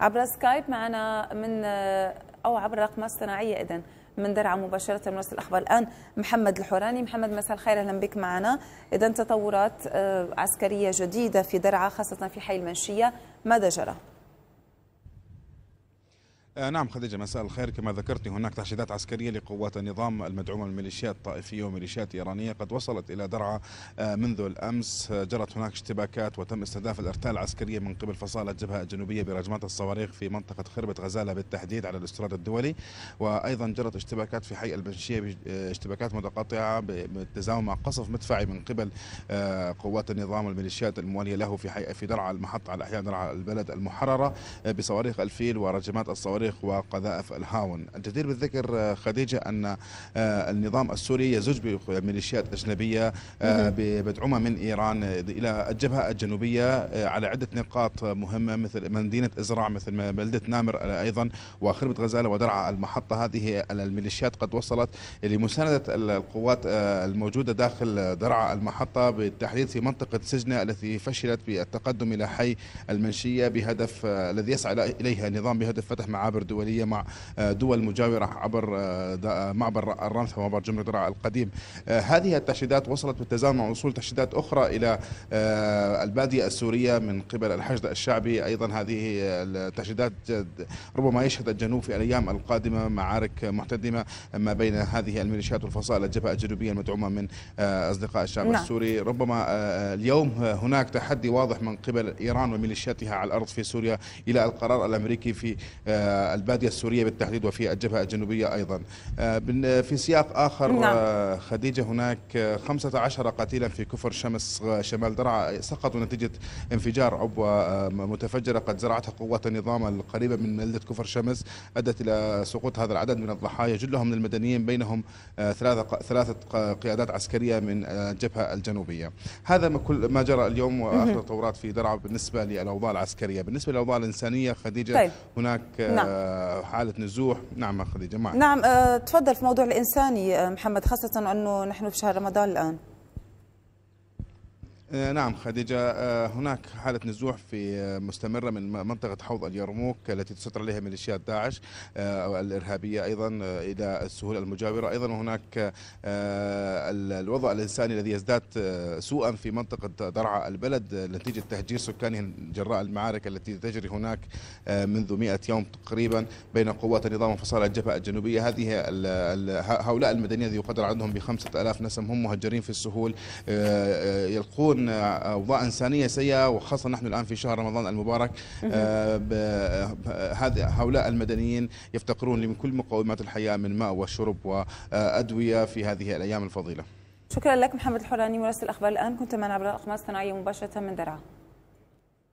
عبر سكايب معنا من او عبر رقم الصناعيه اذا من درعا مباشره مراسل الاخبار الان محمد الحوراني محمد مساء الخير اهلا بك معنا اذا تطورات آه، عسكريه جديده في درعا خاصه في حي المنشيه ماذا جرى؟ آه، نعم خديجة مساء الخير كما ذكرت هناك تحشيدات عسكرية لقوات النظام المدعومة من ميليشيات طائفية وميليشيات إيرانية قد وصلت إلى درعا آه، منذ الأمس آه، جرت هناك اشتباكات وتم استهداف الأرتال العسكرية من قبل فصائل الجبهة الجنوبية برجمات الصواريخ في منطقة خربة غزالة بالتحديد على الاستراد الدولي وأيضا جرت اشتباكات في حي البنشية اشتباكات متقاطعة بالتزامن مع قصف مدفعي من قبل قوات النظام والميليشيات الموالية له في حي في درعا المحطة على أحياء درعا البلد المحررة بصواريخ الفيل ورجمات الصواريخ الطريق وقذائف الهاون الجدير بالذكر آه، خديجة أن آه، النظام السوري يزج بميليشيات أجنبية آه، بدعومة من إيران إلى الجبهة الجنوبية على عدة نقاط مهمة مثل مدينة إزرع مثل بلدة نامر أيضا وخربة غزالة ودرعا المحطة هذه الميليشيات قد وصلت لمساندة القوات الموجودة داخل درعا المحطة بالتحديد في منطقة سجنة التي فشلت بالتقدم إلى حي المنشية بهدف الذي يسعى إليها النظام بهدف فتح معابر عبر دولية مع آه، دول مجاورة عبر آه، آه، معبر الرمث ومعبر جمرة درعا القديم هذه التشديدات وصلت بالتزامن مع وصول تشديدات أخرى إلى البادية السورية من قبل الحشد الشعبي أيضا هذه التشديدات ربما يشهد الجنوب في الأيام القادمة معارك محتدمة ما بين هذه الميليشيات والفصائل الجبهة الجنوبية المدعومة من أصدقاء الشعب نعم. السوري ربما اليوم هناك تحدي واضح من قبل إيران وميليشياتها على الأرض في سوريا إلى القرار الأمريكي في البادية السورية بالتحديد وفي الجبهة الجنوبية أيضا آه، في سياق آخر نعم. آه، خديجة هناك 15 قتيلا في كفر شمس شمال درعا سقطوا نتيجة انفجار عبوة آه، متفجرة قد زرعتها قوات النظام القريبة من مدينة كفر شمس أدت إلى سقوط هذا العدد من الضحايا جلهم من المدنيين بينهم ثلاثة ثلاثة قيادات عسكرية من الجبهة الجنوبية هذا ما كل ما جرى اليوم وآخر التطورات في درعا بالنسبة للأوضاع العسكرية بالنسبة للأوضاع الإنسانية خديجة طيب. هناك نعم. نعم. حالة نزوح نعم خديجة معك نعم آه، تفضل في موضوع الإنساني آه، محمد خاصة أنه نحن في شهر رمضان الآن آه، نعم خديجة آه، هناك حالة نزوح في آه، مستمرة من منطقة حوض اليرموك التي تسيطر عليها ميليشيات داعش الإرهابية أيضا إلى السهول المجاورة أيضا هناك الوضع الإنساني الذي يزداد سوءا في منطقة درعا البلد نتيجة تهجير سكانه جراء المعارك التي تجري هناك منذ 100 يوم تقريبا بين قوات النظام وفصائل الجبهة الجنوبية هذه هؤلاء المدنيين الذي يقدر عندهم ب 5000 نسم هم مهجرين في السهول يلقون ضمن اوضاع انسانيه سيئه وخاصه نحن الان في شهر رمضان المبارك آه، هذا هؤلاء المدنيين يفتقرون لكل مقومات الحياه من ماء وشرب وادويه في هذه الايام الفضيله. شكرا لك محمد الحوراني مراسل الاخبار الان كنت معنا عبر الاقمار الصناعيه مباشره من درعا.